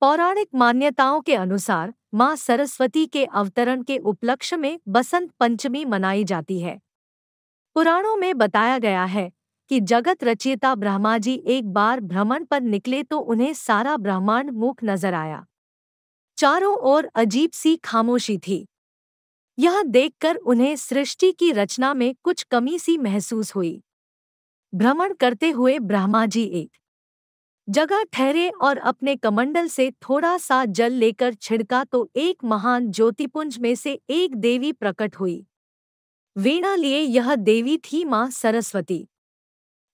पौराणिक मान्यताओं के अनुसार माँ सरस्वती के अवतरण के उपलक्ष्य में बसंत पंचमी मनाई जाती है पुराणों में बताया गया है कि जगत रचयिता ब्रह्मा जी एक बार भ्रमण पर निकले तो उन्हें सारा ब्रह्मांड मुख नजर आया चारों ओर अजीब सी खामोशी थी यह देखकर उन्हें सृष्टि की रचना में कुछ कमी सी महसूस हुई भ्रमण करते हुए ब्रह्मा जी एक जगह ठहरे और अपने कमंडल से थोड़ा सा जल लेकर छिड़का तो एक महान ज्योतिपुंज में से एक देवी प्रकट हुई वीणा लिए यह देवी थी माँ सरस्वती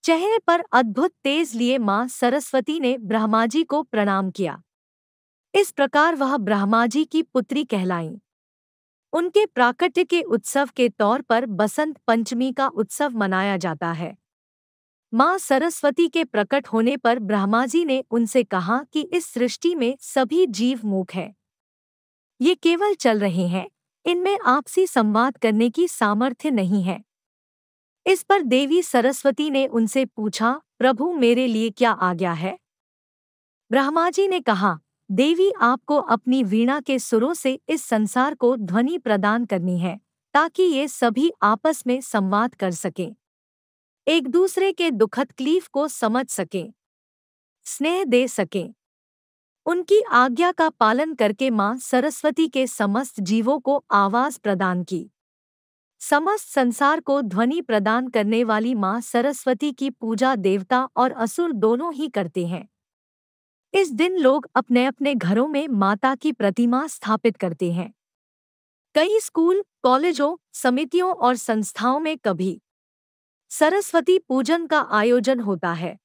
चेहरे पर अद्भुत तेज लिए माँ सरस्वती ने ब्रह्मा जी को प्रणाम किया इस प्रकार वह ब्रह्मा जी की पुत्री कहलाई उनके प्राकट्य के उत्सव के तौर पर बसंत पंचमी का उत्सव मनाया जाता है माँ सरस्वती के प्रकट होने पर ब्रह्मा जी ने उनसे कहा कि इस सृष्टि में सभी जीव मूक हैं ये केवल चल रहे हैं इनमें आपसी संवाद करने की सामर्थ्य नहीं है इस पर देवी सरस्वती ने उनसे पूछा प्रभु मेरे लिए क्या आज्ञा है ब्रह्मा जी ने कहा देवी आपको अपनी वीणा के सुरों से इस संसार को ध्वनि प्रदान करनी है ताकि ये सभी आपस में संवाद कर सकें एक दूसरे के दुखद क्लीफ को समझ सकें स्नेह दे सकें उनकी आज्ञा का पालन करके मां सरस्वती के समस्त जीवों को आवाज प्रदान की समस्त संसार को ध्वनि प्रदान करने वाली मां सरस्वती की पूजा देवता और असुर दोनों ही करते हैं इस दिन लोग अपने अपने घरों में माता की प्रतिमा स्थापित करते हैं कई स्कूल कॉलेजों समितियों और संस्थाओं में कभी सरस्वती पूजन का आयोजन होता है